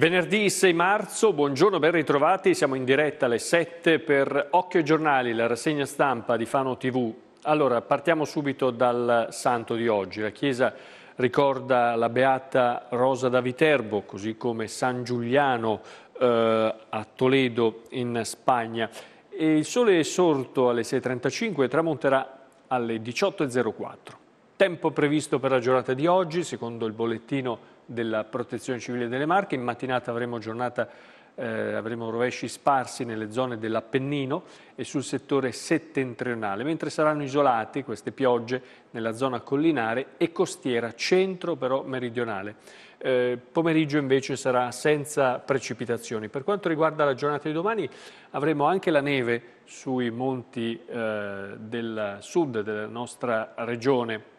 Venerdì 6 marzo, buongiorno, ben ritrovati, siamo in diretta alle 7 per Occhio ai Giornali, la rassegna stampa di Fano TV. Allora, partiamo subito dal santo di oggi. La Chiesa ricorda la beata Rosa da Viterbo, così come San Giuliano eh, a Toledo in Spagna. E il sole è sorto alle 6.35 e tramonterà alle 18.04. Tempo previsto per la giornata di oggi, secondo il bollettino della protezione civile delle Marche, in mattinata avremo giornata eh, avremo rovesci sparsi nelle zone dell'Appennino e sul settore settentrionale, mentre saranno isolate queste piogge nella zona collinare e costiera centro però meridionale. Eh, pomeriggio invece sarà senza precipitazioni. Per quanto riguarda la giornata di domani avremo anche la neve sui monti eh, del sud della nostra regione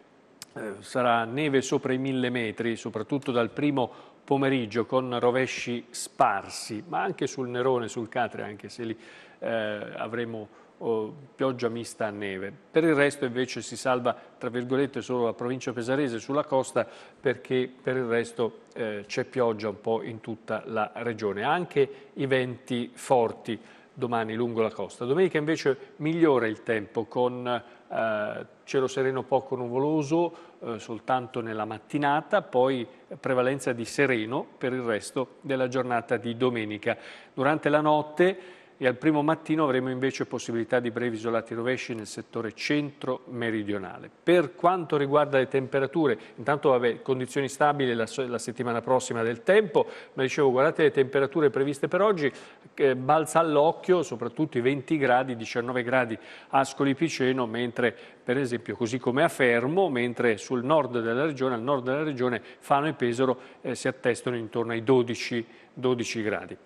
eh, sarà neve sopra i mille metri, soprattutto dal primo pomeriggio, con rovesci sparsi, ma anche sul Nerone, sul Catria, anche se lì eh, avremo oh, pioggia mista a neve. Per il resto invece si salva, tra virgolette, solo la provincia pesarese sulla costa, perché per il resto eh, c'è pioggia un po' in tutta la regione. Anche i venti forti domani lungo la costa. Domenica invece migliora il tempo con... Eh, cielo sereno poco nuvoloso eh, soltanto nella mattinata, poi prevalenza di sereno per il resto della giornata di domenica. Durante la notte e al primo mattino avremo invece possibilità di brevi isolati rovesci nel settore centro-meridionale. Per quanto riguarda le temperature, intanto vabbè, condizioni stabili la, la, settimana prossima del tempo, ma dicevo guardate le temperature previste per oggi, eh, balza all'occhio soprattutto i 20 gradi, 19 gradi a Scoli-Piceno, mentre per esempio così come a Fermo, mentre sul nord della regione, al nord della regione Fano e Pesaro eh, si attestano intorno ai 12, 12 gradi.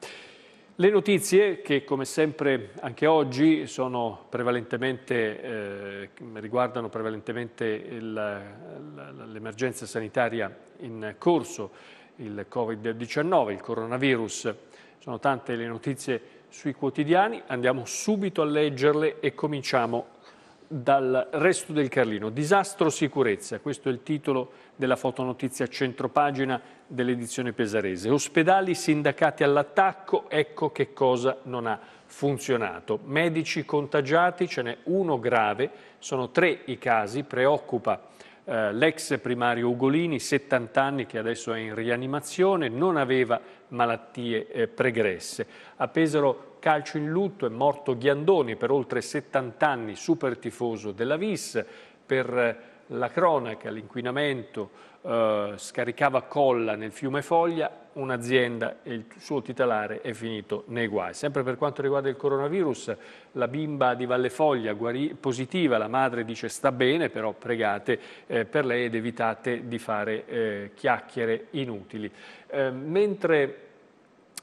Le notizie che come sempre anche oggi prevalentemente, eh, riguardano prevalentemente l'emergenza sanitaria in corso, il Covid-19, il coronavirus. Sono tante le notizie sui quotidiani, andiamo subito a leggerle e cominciamo dal resto del Carlino. Disastro sicurezza, questo è il titolo della fotonotizia centropagina dell'edizione pesarese. Ospedali, sindacati all'attacco, ecco che cosa non ha funzionato. Medici contagiati, ce n'è uno grave, sono tre i casi, preoccupa eh, l'ex primario Ugolini, 70 anni, che adesso è in rianimazione, non aveva malattie eh, pregresse. A Pesaro Calcio in lutto è morto Ghiandoni per oltre 70 anni, super tifoso della Vis, per eh, la cronaca, l'inquinamento, eh, scaricava colla nel fiume Foglia, un'azienda e il suo titolare è finito nei guai. Sempre per quanto riguarda il coronavirus, la bimba di Valle Foglia positiva, la madre dice sta bene, però pregate eh, per lei ed evitate di fare eh, chiacchiere inutili. Eh, mentre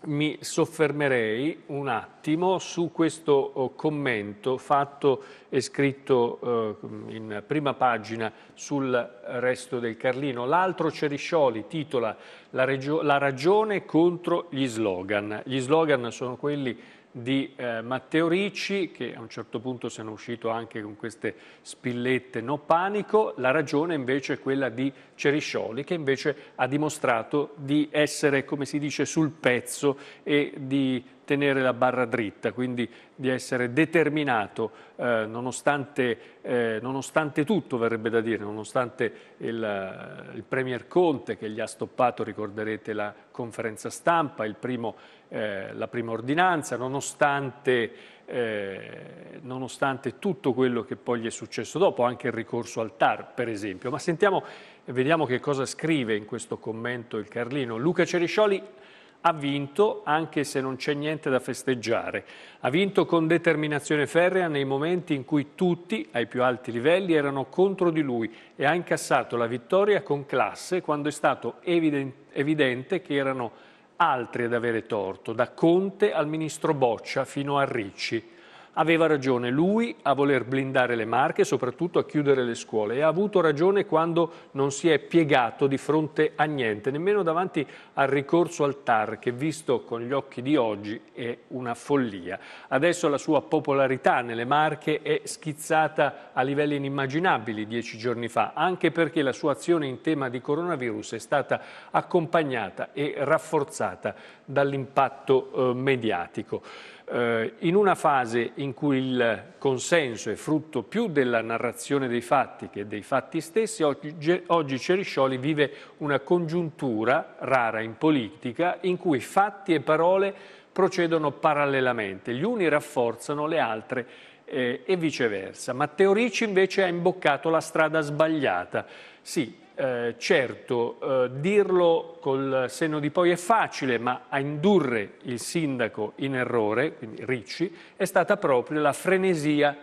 mi soffermerei un attimo su questo oh, commento fatto e scritto eh, in prima pagina sul resto del Carlino. L'altro Ceriscioli titola la, la ragione contro gli slogan. Gli slogan sono quelli di eh, Matteo Ricci, che a un certo punto se n'è uscito anche con queste spillette no panico, la ragione invece è quella di Ceriscioli, che invece ha dimostrato di essere, come si dice, sul pezzo e di tenere la barra dritta, quindi di essere determinato eh, nonostante, eh, nonostante, tutto, verrebbe da dire, nonostante il, eh, il, Premier Conte che gli ha stoppato, ricorderete, la conferenza stampa, primo, eh, la prima ordinanza, nonostante, eh, nonostante tutto quello che poi gli è successo dopo, anche il ricorso al TAR, per esempio. Ma sentiamo vediamo che cosa scrive in questo commento il Carlino. Luca Ceriscioli ha vinto anche se non c'è niente da festeggiare. Ha vinto con determinazione ferrea nei momenti in cui tutti, ai più alti livelli, erano contro di lui e ha incassato la vittoria con classe quando è stato evidente che erano altri ad avere torto, da Conte al ministro Boccia fino a Ricci. Aveva ragione lui a voler blindare le marche, soprattutto a chiudere le scuole e ha avuto ragione quando non si è piegato di fronte a niente, nemmeno davanti al ricorso al TAR che visto con gli occhi di oggi è una follia. Adesso la sua popolarità nelle marche è schizzata a livelli inimmaginabili dieci giorni fa, anche perché la sua azione in tema di coronavirus è stata accompagnata e rafforzata dall'impatto eh, mediatico. Eh, in una fase in cui il consenso è frutto più della narrazione dei fatti che dei fatti stessi, oggi, oggi Ceriscioli vive una congiuntura rara in politica in cui fatti e parole procedono parallelamente, gli uni rafforzano le altre eh, e viceversa. Matteo Ricci invece ha imboccato la strada sbagliata. Sì, eh, certo, eh, dirlo col senno di poi è facile, ma a indurre il sindaco in errore, quindi Ricci, è stata proprio la frenesia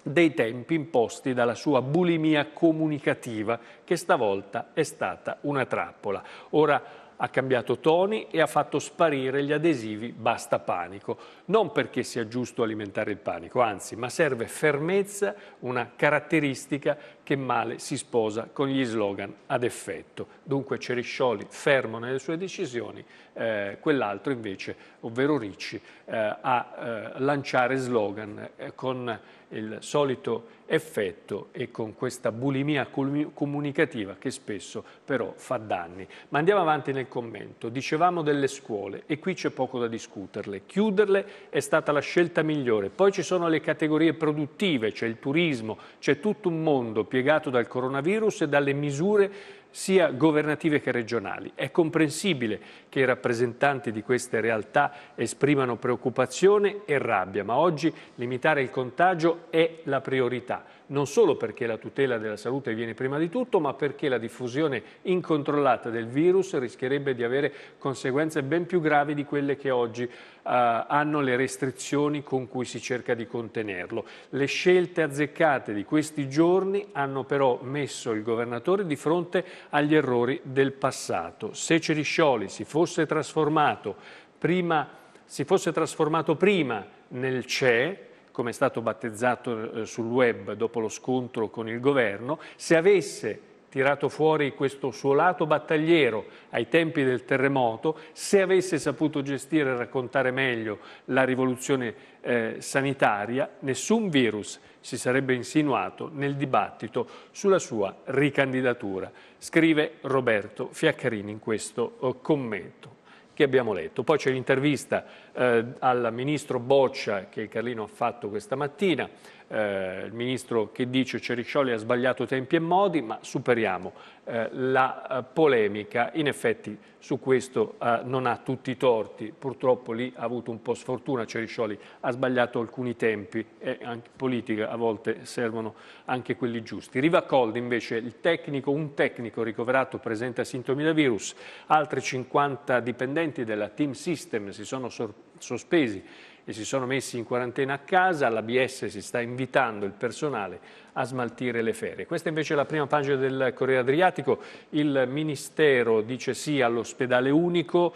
dei tempi imposti dalla sua bulimia comunicativa, che stavolta è stata una trappola. Ora ha cambiato toni e ha fatto sparire gli adesivi basta panico. Non perché sia giusto alimentare il panico, anzi, ma serve fermezza, una caratteristica che male si sposa con gli slogan ad effetto. Dunque Ceriscioli fermo nelle sue decisioni, eh, quell'altro invece, ovvero Ricci, eh, a eh, lanciare slogan eh, con il solito effetto e con questa bulimia comunicativa che spesso però fa danni. Ma andiamo avanti nel commento. Dicevamo delle scuole e qui c'è poco da discuterle. Chiuderle è stata la scelta migliore. Poi ci sono le categorie produttive, c'è il turismo, c'è tutto un mondo pieno piegato dal coronavirus e dalle misure sia governative che regionali. È comprensibile che i rappresentanti di queste realtà esprimano preoccupazione e rabbia, ma oggi limitare il contagio è la priorità non solo perché la tutela della salute viene prima di tutto, ma perché la diffusione incontrollata del virus rischierebbe di avere conseguenze ben più gravi di quelle che oggi eh, hanno le restrizioni con cui si cerca di contenerlo. Le scelte azzeccate di questi giorni hanno però messo il governatore di fronte agli errori del passato. Se Ceriscioli si fosse trasformato prima, si fosse trasformato prima nel CE, come è stato battezzato eh, sul web dopo lo scontro con il governo, se avesse tirato fuori questo suo lato battagliero ai tempi del terremoto, se avesse saputo gestire e raccontare meglio la rivoluzione eh, sanitaria, nessun virus si sarebbe insinuato nel dibattito sulla sua ricandidatura, scrive Roberto Fiaccarini in questo eh, commento che abbiamo letto. Poi c'è l'intervista eh, al ministro Boccia che Carlino ha fatto questa mattina, eh, il ministro che dice Ceriscioli ha sbagliato tempi e modi, ma superiamo eh, la eh, polemica. In effetti su questo eh, non ha tutti i torti, purtroppo lì ha avuto un po' sfortuna Ceriscioli, ha sbagliato alcuni tempi e anche politica a volte servono anche quelli giusti. Rivacoldi invece, tecnico, un tecnico ricoverato presente a sintomi da virus, altri 50 dipendenti della Team System si sono sospesi e si sono messi in quarantena a casa, l'ABS si sta invitando il personale a smaltire le ferie. Questa invece è la prima pagina del Corriere Adriatico, il Ministero dice sì all'ospedale unico,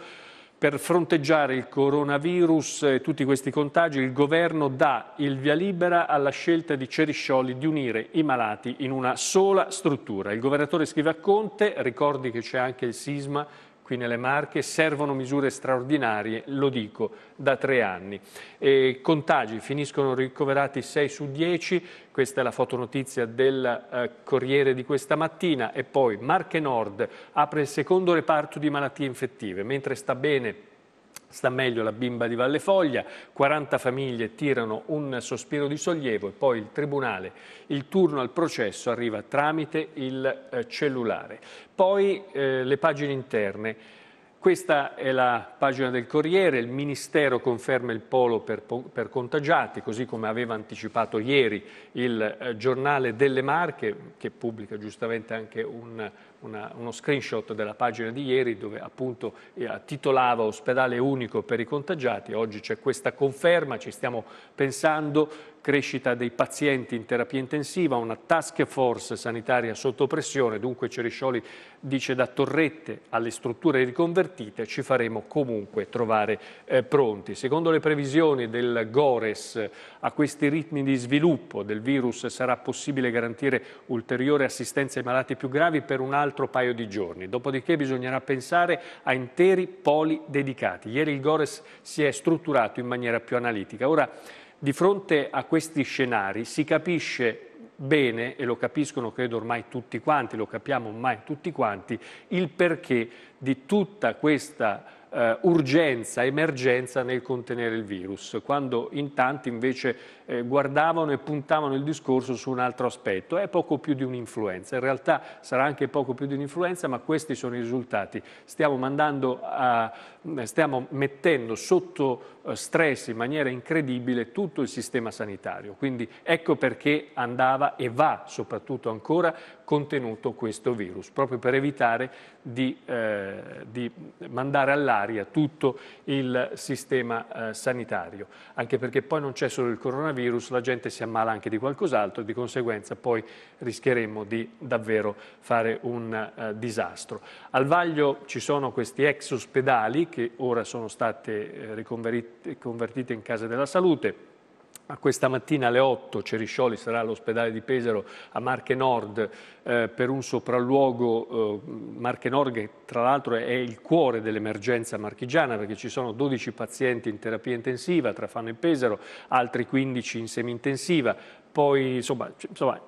per fronteggiare il coronavirus e tutti questi contagi il governo dà il via libera alla scelta di Ceriscioli di unire i malati in una sola struttura. Il governatore scrive a Conte, ricordi che c'è anche il sisma qui nelle Marche, servono misure straordinarie, lo dico, da tre anni. E contagi, finiscono ricoverati 6 su 10, questa è la fotonotizia del eh, Corriere di questa mattina e poi Marche Nord apre il secondo reparto di malattie infettive, mentre sta bene Sta meglio la bimba di Vallefoglia, 40 famiglie tirano un sospiro di sollievo e poi il Tribunale, il turno al processo arriva tramite il eh, cellulare. Poi eh, le pagine interne. Questa è la pagina del Corriere, il Ministero conferma il polo per, per contagiati, così come aveva anticipato ieri il eh, giornale delle Marche, che pubblica giustamente anche un una, uno screenshot della pagina di ieri dove appunto eh, titolava ospedale unico per i contagiati, oggi c'è questa conferma, ci stiamo pensando, crescita dei pazienti in terapia intensiva, una task force sanitaria sotto pressione, dunque Ceriscioli dice da torrette alle strutture riconvertite ci faremo comunque trovare eh, pronti. Secondo le previsioni del Gores a questi ritmi di sviluppo del virus sarà possibile garantire ulteriore assistenza ai malati più gravi per un'altra altro paio di giorni, dopodiché bisognerà pensare a interi poli dedicati. Ieri il Gores si è strutturato in maniera più analitica. Ora, di fronte a questi scenari si capisce bene, e lo capiscono credo ormai tutti quanti, lo capiamo ormai tutti quanti, il perché di tutta questa eh, urgenza, emergenza nel contenere il virus, quando in tanti invece eh, guardavano e puntavano il discorso su un altro aspetto. È poco più di un'influenza, in realtà sarà anche poco più di un'influenza, ma questi sono i risultati. Stiamo mandando a eh, stiamo mettendo sotto eh, stress in maniera incredibile tutto il sistema sanitario. Quindi ecco perché andava e va soprattutto ancora contenuto questo virus, proprio per evitare di, eh, di mandare all'aria tutto il sistema eh, sanitario. Anche perché poi non c'è solo il coronavirus, la gente si ammala anche di qualcos'altro e di conseguenza poi rischieremmo di davvero fare un eh, disastro. Al vaglio ci sono questi ex ospedali che ora sono state eh, riconvertite in case della salute. Questa mattina alle 8 Ceriscioli sarà all'ospedale di Pesaro a Marche Nord eh, per un sopralluogo eh, Marche Nord che tra l'altro è il cuore dell'emergenza marchigiana perché ci sono 12 pazienti in terapia intensiva tra Fano e Pesaro, altri 15 in semi-intensiva, poi insomma, insomma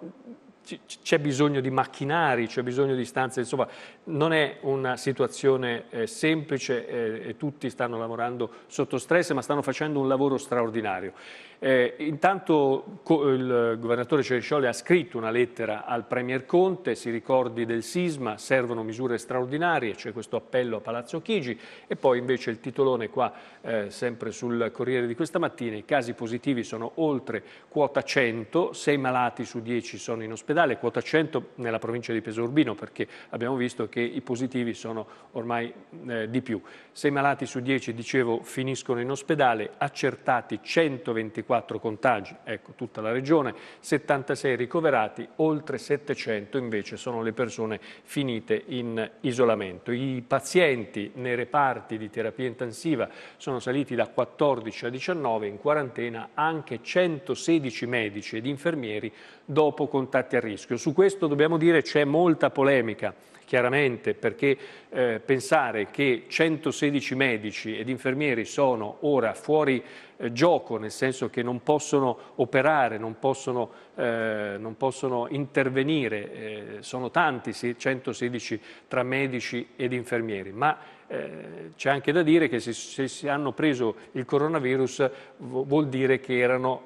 c'è bisogno di macchinari, c'è bisogno di stanze, insomma non è una situazione eh, semplice eh, e tutti stanno lavorando sotto stress ma stanno facendo un lavoro straordinario. Eh, intanto il governatore Cerescioli ha scritto una lettera al Premier Conte, si ricordi del sisma, servono misure straordinarie, c'è cioè questo appello a Palazzo Chigi e poi invece il titolone qua eh, sempre sul Corriere di questa mattina, i casi positivi sono oltre quota 100, 6 malati su 10 sono in ospedale, quota 100 nella provincia di Pesorbino perché abbiamo visto che che i positivi sono ormai eh, di più. 6 malati su 10, dicevo, finiscono in ospedale, accertati 124 contagi, ecco tutta la regione, 76 ricoverati, oltre 700 invece sono le persone finite in isolamento. I pazienti nei reparti di terapia intensiva sono saliti da 14 a 19, in quarantena anche 116 medici ed infermieri dopo contatti a rischio. Su questo dobbiamo dire c'è molta polemica chiaramente, perché eh, pensare che 116 medici ed infermieri sono ora fuori eh, gioco, nel senso che non possono operare, non possono, eh, non possono intervenire, eh, sono tanti, 116 tra medici ed infermieri, ma eh, c'è anche da dire che se, se, si hanno preso il coronavirus vuol dire che erano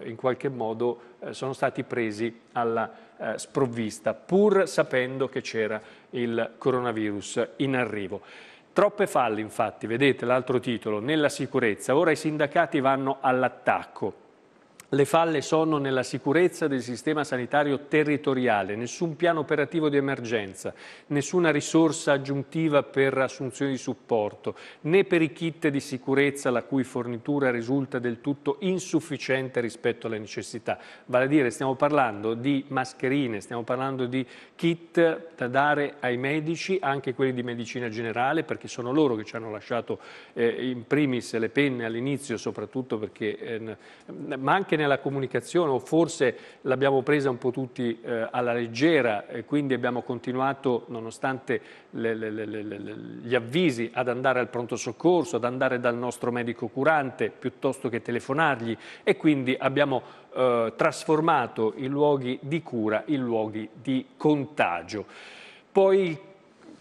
eh, in qualche modo eh, sono stati presi alla eh, sprovvista pur sapendo che c'era il coronavirus in arrivo. Troppe falle infatti, vedete l'altro titolo, nella sicurezza. Ora i sindacati vanno all'attacco. Le falle sono nella sicurezza del sistema sanitario territoriale, nessun piano operativo di emergenza, nessuna risorsa aggiuntiva per assunzioni di supporto, né per i kit di sicurezza la cui fornitura risulta del tutto insufficiente rispetto alle necessità. Vale a dire, stiamo parlando di mascherine, stiamo parlando di kit da dare ai medici, anche quelli di medicina generale, perché sono loro che ci hanno lasciato eh, in primis le penne all'inizio, soprattutto perché, eh, ma anche bene alla comunicazione o forse l'abbiamo presa un po' tutti eh, alla leggera e quindi abbiamo continuato, nonostante le, le, le, gli avvisi, ad andare al pronto soccorso, ad andare dal nostro medico curante piuttosto che telefonargli e quindi abbiamo eh, trasformato i luoghi di cura in luoghi di contagio. Poi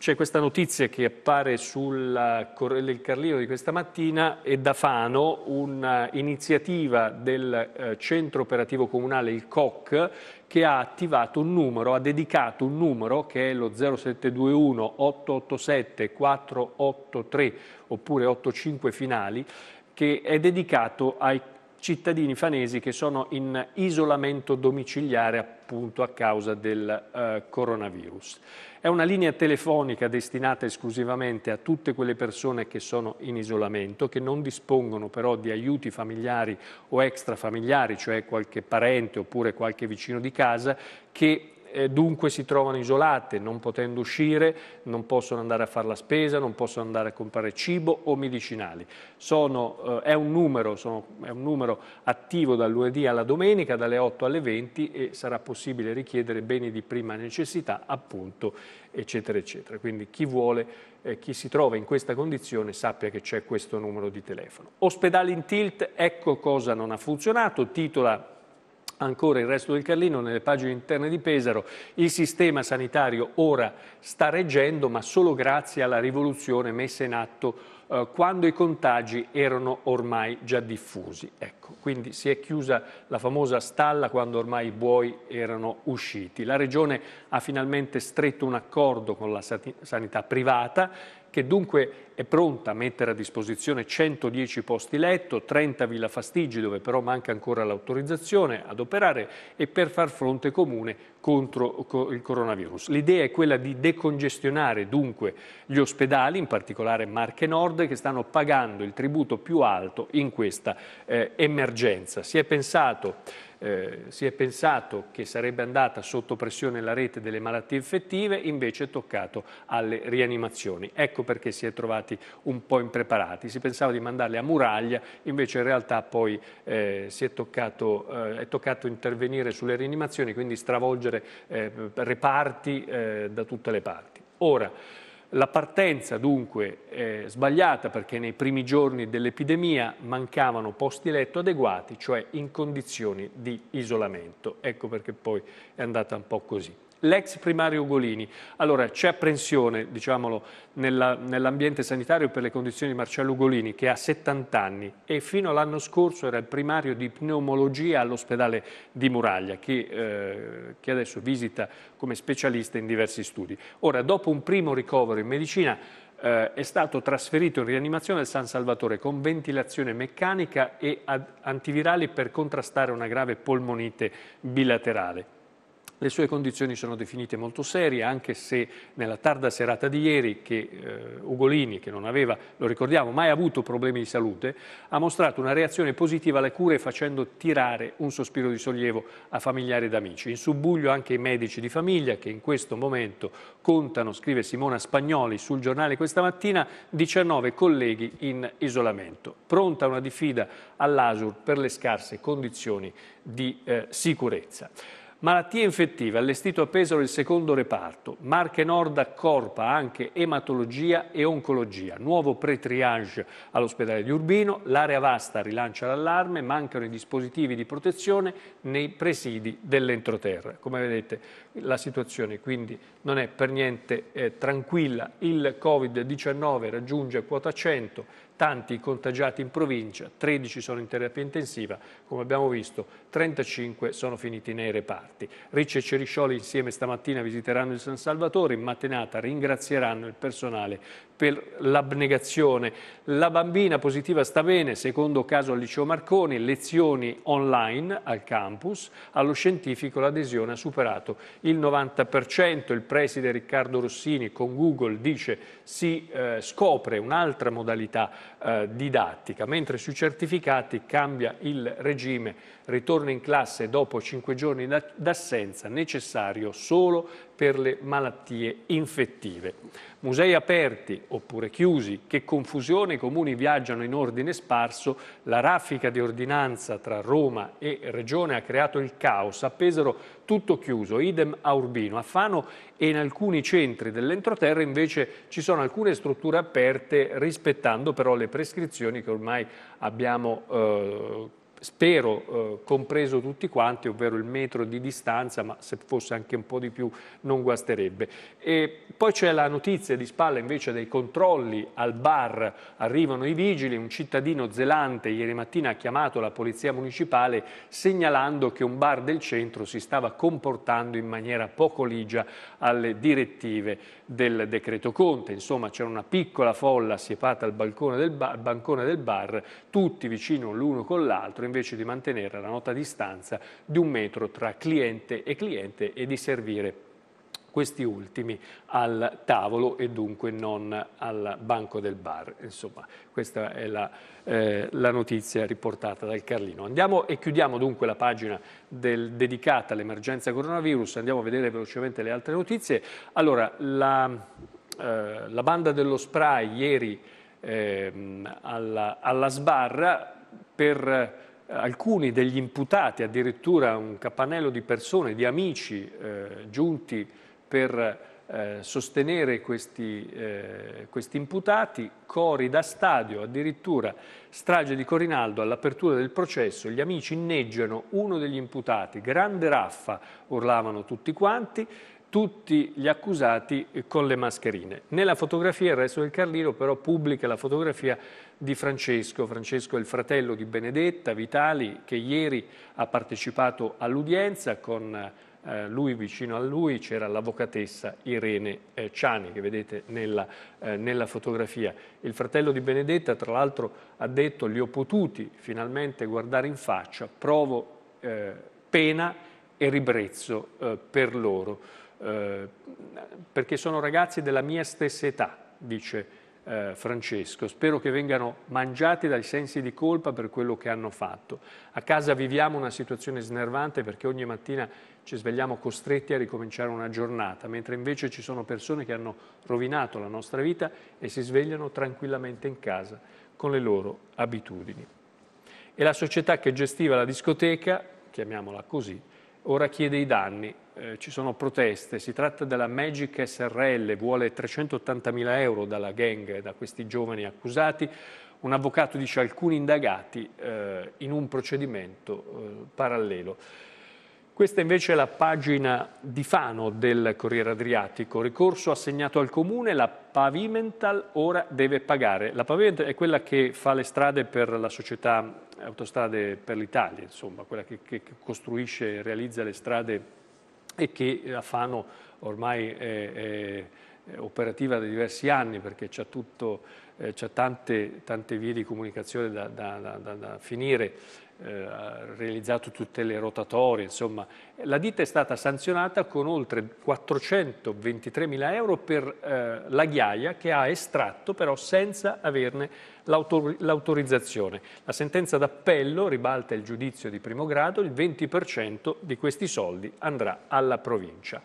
c'è questa notizia che appare sul Corriere del Carlino di questa mattina e da Fano un'iniziativa del eh, Centro Operativo Comunale, il COC, che ha attivato un numero, ha dedicato un numero che è lo 0721 887 483 oppure 85 finali, che è dedicato ai cittadini fanesi che sono in isolamento domiciliare appunto a causa del eh, coronavirus. È una linea telefonica destinata esclusivamente a tutte quelle persone che sono in isolamento, che non dispongono però di aiuti familiari o extrafamiliari, cioè qualche parente oppure qualche vicino di casa, che dunque si trovano isolate, non potendo uscire, non possono andare a fare la spesa, non possono andare a comprare cibo o medicinali. Sono, eh, è, un numero, sono, è, un numero, attivo dal lunedì alla domenica, dalle 8 alle 20 e sarà possibile richiedere beni di prima necessità, appunto, eccetera, eccetera. Quindi chi vuole, eh, chi si trova in questa condizione sappia che c'è questo numero di telefono. Ospedali in tilt, ecco cosa non ha funzionato, titola ancora il resto del Carlino, nelle pagine interne di Pesaro, il sistema sanitario ora sta reggendo, ma solo grazie alla rivoluzione messa in atto eh, quando i contagi erano ormai già diffusi. Ecco, quindi si è chiusa la famosa stalla quando ormai i buoi erano usciti. La Regione ha finalmente stretto un accordo con la sanità privata che dunque è pronta a mettere a disposizione 110 posti letto, 30 Villa Fastigi dove però manca ancora l'autorizzazione ad operare e per far fronte comune contro il coronavirus. L'idea è quella di decongestionare dunque gli ospedali, in particolare Marche Nord, che stanno pagando il tributo più alto in questa eh, emergenza. Si è, pensato, eh, si è pensato che sarebbe andata sotto pressione la rete delle malattie infettive, invece è toccato alle rianimazioni. Ecco perché si è trovati un po' impreparati. Si pensava di mandarle a muraglia, invece in realtà poi eh, è, toccato, eh, è, toccato, intervenire sulle rianimazioni, quindi stravolgere eh, reparti eh, da tutte le parti. Ora, la partenza dunque è sbagliata perché nei primi giorni dell'epidemia mancavano posti letto adeguati, cioè in condizioni di isolamento. Ecco perché poi è andata un po' così l'ex primario Ugolini. Allora c'è apprensione, diciamolo, nell'ambiente sanitario per le condizioni di Marcello Ugolini che ha 70 anni e fino all'anno scorso era il primario di pneumologia all'ospedale di Muraglia che, eh, che adesso visita come specialista in diversi studi. Ora, dopo un primo ricovero in medicina, Uh, è stato trasferito in rianimazione al San Salvatore con ventilazione meccanica e antivirali per contrastare una grave polmonite bilaterale. Le sue condizioni sono definite molto serie, anche se nella tarda serata di ieri che eh, Ugolini, che non aveva, lo ricordiamo, mai avuto problemi di salute, ha mostrato una reazione positiva alle cure facendo tirare un sospiro di sollievo a familiari ed amici. In subbuglio anche i medici di famiglia che in questo momento contano, scrive Simona Spagnoli sul giornale questa mattina, 19 colleghi in isolamento. Pronta una diffida all'ASUR per le scarse condizioni di eh, sicurezza. Malattie infettive, allestito a Pesaro il secondo reparto, Marche Nord accorpa anche ematologia e oncologia, nuovo pre-triage all'ospedale di Urbino, l'area vasta rilancia l'allarme, mancano i dispositivi di protezione nei presidi dell'entroterra. Come vedete la situazione, quindi non è per niente eh, tranquilla. Il Covid-19 raggiunge quota 100, tanti contagiati in provincia, 13 sono in terapia intensiva, come abbiamo visto 35 sono finiti nei reparti. Ricci e Ceriscioli insieme stamattina visiteranno il San Salvatore, in mattinata ringrazieranno il personale per l'abnegazione. La bambina positiva sta bene, secondo caso al liceo Marconi, lezioni online al campus, allo scientifico l'adesione ha superato il 90%. Il preside Riccardo Rossini con Google dice si eh, scopre un'altra modalità eh, didattica, mentre sui certificati cambia il regime, ritorno in classe dopo 5 giorni d'assenza necessario solo per le malattie infettive. Musei aperti oppure chiusi, che confusione, i comuni viaggiano in ordine sparso, la raffica di ordinanza tra Roma e Regione ha creato il caos, a Pesaro tutto chiuso, idem a Urbino, a Fano e in alcuni centri dell'entroterra invece ci sono alcune strutture aperte rispettando però le prescrizioni che ormai abbiamo eh, spero eh, compreso tutti quanti, ovvero il metro di distanza, ma se fosse anche un po' di più non guasterebbe. E poi c'è la notizia di spalla invece dei controlli al bar, arrivano i vigili, un cittadino zelante ieri mattina ha chiamato la polizia municipale segnalando che un bar del centro si stava comportando in maniera poco ligia alle direttive del decreto Conte, insomma c'era una piccola folla assiepata al balcone del bar, bancone del bar, tutti vicino l'uno con l'altro, invece di mantenere la nota distanza di un metro tra cliente e cliente e di servire questi ultimi al tavolo e dunque non al banco del bar. Insomma, questa è la, eh, la notizia riportata dal Carlino. Andiamo e chiudiamo dunque la pagina del, dedicata all'emergenza coronavirus, andiamo a vedere velocemente le altre notizie. Allora, la, eh, la banda dello spray ieri eh, alla, alla sbarra per eh, alcuni degli imputati, addirittura un capannello di persone, di amici eh, giunti per eh, sostenere questi, eh, questi, imputati, cori da stadio, addirittura strage di Corinaldo all'apertura del processo, gli amici inneggiano uno degli imputati, grande raffa, urlavano tutti quanti, tutti gli accusati con le mascherine. Nella fotografia, il resto del Carlino però pubblica la fotografia di Francesco. Francesco è il fratello di Benedetta Vitali che ieri ha partecipato all'udienza con eh, lui vicino a lui c'era l'avvocatessa Irene eh, Ciani che vedete nella, eh, nella, fotografia. Il fratello di Benedetta tra l'altro ha detto li ho potuti finalmente guardare in faccia, provo eh, pena e ribrezzo eh, per loro, eh, perché sono ragazzi della mia stessa età, dice eh, Francesco. Spero che vengano mangiati dai sensi di colpa per quello che hanno fatto. A casa viviamo una situazione snervante perché ogni mattina ci svegliamo costretti a ricominciare una giornata, mentre invece ci sono persone che hanno rovinato la nostra vita e si svegliano tranquillamente in casa con le loro abitudini. E la società che gestiva la discoteca, chiamiamola così, ora chiede i danni, eh, ci sono proteste, si tratta della Magic SRL, vuole 380.000 euro dalla gang, da questi giovani accusati, un avvocato dice alcuni indagati eh, in un procedimento eh, parallelo. Questa invece è la pagina di Fano del Corriere Adriatico. Ricorso assegnato al comune, la Pavimental ora deve pagare. La Pavimental è quella che fa le strade per la società Autostrade per l'Italia, insomma, quella che, che costruisce e realizza le strade e che a Fano ormai è, è operativa da diversi anni perché c'è tutto eh, c'è tante, tante, vie di comunicazione da, da, da, da finire eh, ha realizzato tutte le rotatorie, insomma. La ditta è stata sanzionata con oltre 423 mila euro per eh, la ghiaia che ha estratto però senza averne l'autorizzazione. La sentenza d'appello ribalta il giudizio di primo grado, il 20% di questi soldi andrà alla provincia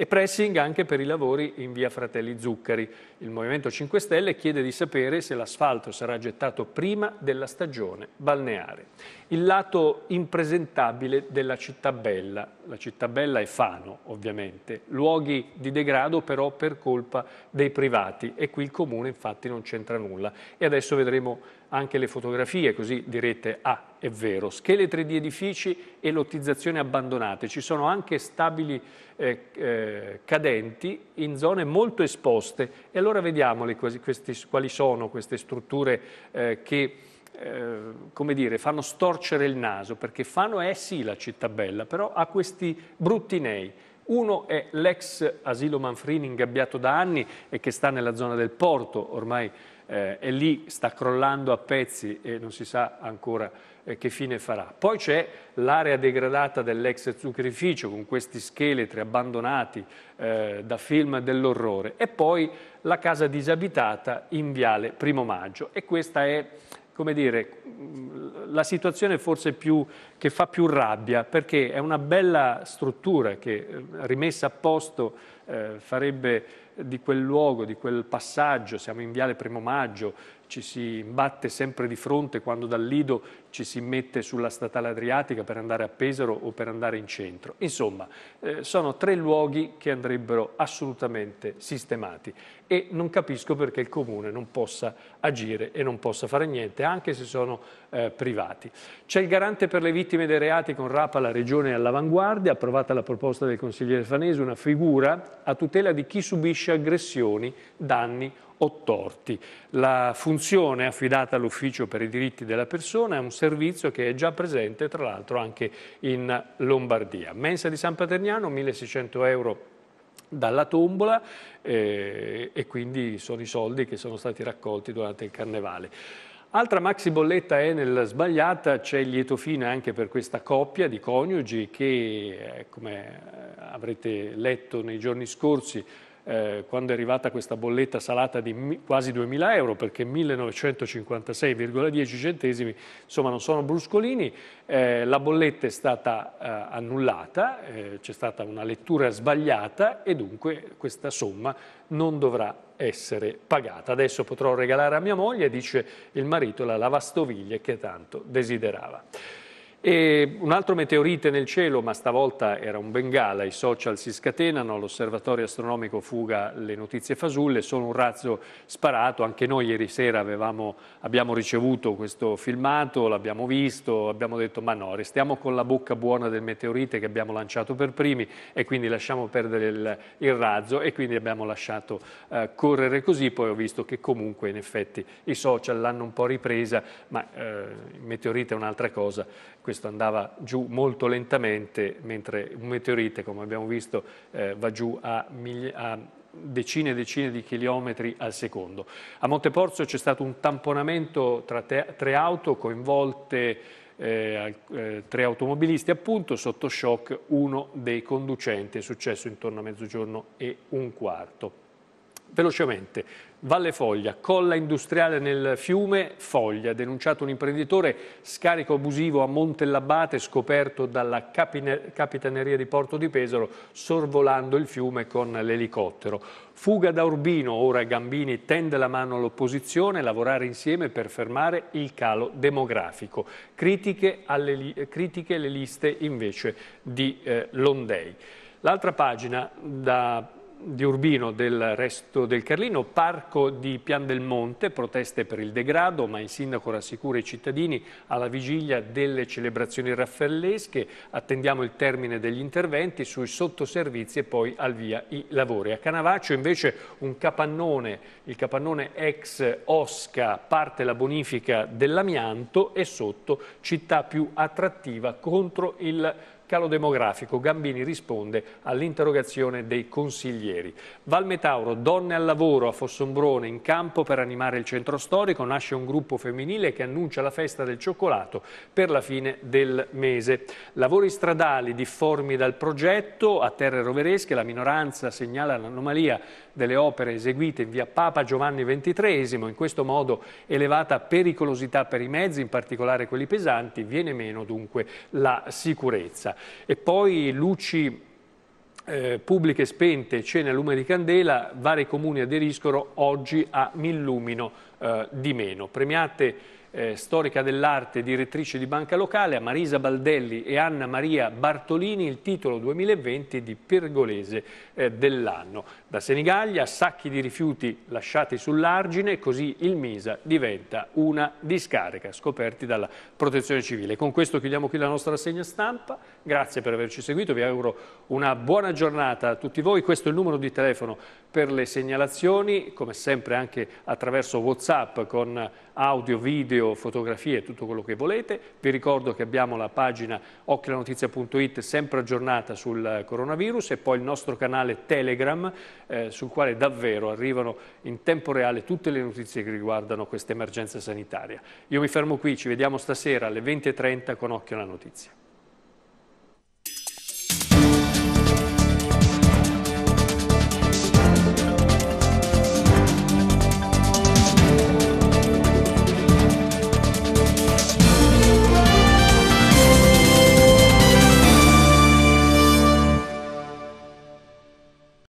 e pressing anche per i lavori in via Fratelli Zuccari. Il Movimento 5 Stelle chiede di sapere se l'asfalto sarà gettato prima della stagione balneare. Il lato impresentabile della città bella, la città bella è Fano ovviamente, luoghi di degrado però per colpa dei privati e qui il comune infatti non c'entra nulla e adesso vedremo anche le fotografie, così direte, ah, è vero, scheletri di edifici e lottizzazioni abbandonate, ci sono anche stabili eh, eh, cadenti in zone molto esposte e allora vediamoli questi, quali sono queste strutture eh, che eh, come dire, fanno storcere il naso perché fanno, è eh sì la città bella, però ha questi brutti nei. Uno è l'ex asilo Manfrini ingabbiato da anni e che sta nella zona del porto ormai eh, è lì, sta crollando a pezzi e non si sa ancora eh, che fine farà. Poi c'è l'area degradata dell'ex zuccherificio con questi scheletri abbandonati eh, da film dell'orrore e poi la casa disabitata in Viale Primo Maggio e questa è come dire, mm, la situazione forse più, che fa più rabbia perché è una bella struttura che eh, rimessa a posto eh, farebbe di quel luogo, di quel passaggio, siamo in Viale Primo Maggio, ci si imbatte sempre di fronte quando dal Lido ci si mette sulla statale adriatica per andare a Pesaro o per andare in centro. Insomma, eh, sono tre luoghi che andrebbero assolutamente sistemati e non capisco perché il Comune non possa agire e non possa fare niente, anche se sono eh, privati. C'è il garante per le vittime dei reati con Rapa, la Regione all'avanguardia, approvata la proposta del consigliere Fanese, una figura a tutela di chi subisce aggressioni, danni o torti. La funzione affidata all'Ufficio per i diritti della persona è un servizio che è già presente tra l'altro anche in Lombardia. Mensa di San Paterniano, 1600 euro dalla tombola eh, e quindi sono i soldi che sono stati raccolti durante il carnevale. Altra maxi bolletta è nel sbagliata, c'è il lieto fine anche per questa coppia di coniugi che, eh, come eh, avrete letto nei giorni scorsi, eh, quando è arrivata questa bolletta salata di quasi 2.000 euro, perché 1.956,10 centesimi, insomma non sono bruscolini, eh, la bolletta è stata eh, annullata, eh, c'è stata una lettura sbagliata e dunque questa somma non dovrà essere pagata. Adesso potrò regalare a mia moglie, dice il marito, la lavastoviglie che tanto desiderava. E un altro meteorite nel cielo, ma stavolta era un Bengala, i social si scatenano, l'osservatorio astronomico fuga le notizie fasulle, solo un razzo sparato, anche noi ieri sera avevamo, abbiamo ricevuto questo filmato, l'abbiamo visto, abbiamo detto ma no, restiamo con la bocca buona del meteorite che abbiamo lanciato per primi e quindi lasciamo perdere il, il razzo e quindi abbiamo lasciato eh, correre così, poi ho visto che comunque in effetti i social l'hanno un po' ripresa, ma eh, il meteorite è un'altra cosa questo andava giù molto lentamente, mentre un meteorite, come abbiamo visto, eh, va giù a, a decine e decine di chilometri al secondo. A Monteporzo c'è stato un tamponamento tra tre auto coinvolte eh, eh, tre automobilisti, appunto sotto shock uno dei conducenti, è successo intorno a mezzogiorno e un quarto velocemente, Valle Foglia, colla industriale nel fiume Foglia, denunciato un imprenditore, scarico abusivo a Montellabate scoperto dalla Capitaneria di Porto di Pesaro sorvolando il fiume con l'elicottero. Fuga da Urbino, ora Gambini tende la mano all'opposizione, lavorare insieme per fermare il calo demografico. Critiche, alle, critiche le liste invece di eh, Londei. L'altra pagina da di Urbino del resto del Carlino, parco di Pian del Monte, proteste per il degrado, ma il sindaco rassicura i cittadini alla vigilia delle celebrazioni raffaellesche, attendiamo il termine degli interventi sui sottoservizi e poi al via i lavori. A Canavaccio invece un capannone, il capannone ex Osca, parte la bonifica dell'amianto e sotto città più attrattiva contro il calo demografico, Gambini risponde all'interrogazione dei consiglieri. Valmetauro, donne al lavoro a Fossombrone in campo per animare il centro storico, nasce un gruppo femminile che annuncia la festa del cioccolato per la fine del mese. Lavori stradali difformi dal progetto, a Terre Roveresche la minoranza segnala l'anomalia delle opere eseguite in via Papa Giovanni XXIII, in questo modo elevata pericolosità per i mezzi, in particolare quelli pesanti, viene meno dunque la sicurezza. E poi luci eh, pubbliche spente, cene a lume di candela, vari comuni aderiscono oggi a Millumino eh, di meno. Premiate eh, storica dell'arte, e direttrice di banca locale, a Marisa Baldelli e Anna Maria Bartolini il titolo 2020 di pergolese eh, dell'anno. Da Senigallia, sacchi di rifiuti lasciati sull'argine, così il Misa diventa una discarica, scoperti dalla protezione civile. Con questo chiudiamo qui la nostra rassegna stampa, grazie per averci seguito, vi auguro una buona giornata a tutti voi, questo è il numero di telefono per le segnalazioni, come sempre anche attraverso Whatsapp con audio, video, video, fotografie, tutto quello che volete. Vi ricordo che abbiamo la pagina occhialanotizia.it sempre aggiornata sul coronavirus e poi il nostro canale Telegram eh, sul quale davvero arrivano in tempo reale tutte le notizie che riguardano questa emergenza sanitaria. Io mi fermo qui, ci vediamo stasera alle 20.30 con Occhio alla Notizia.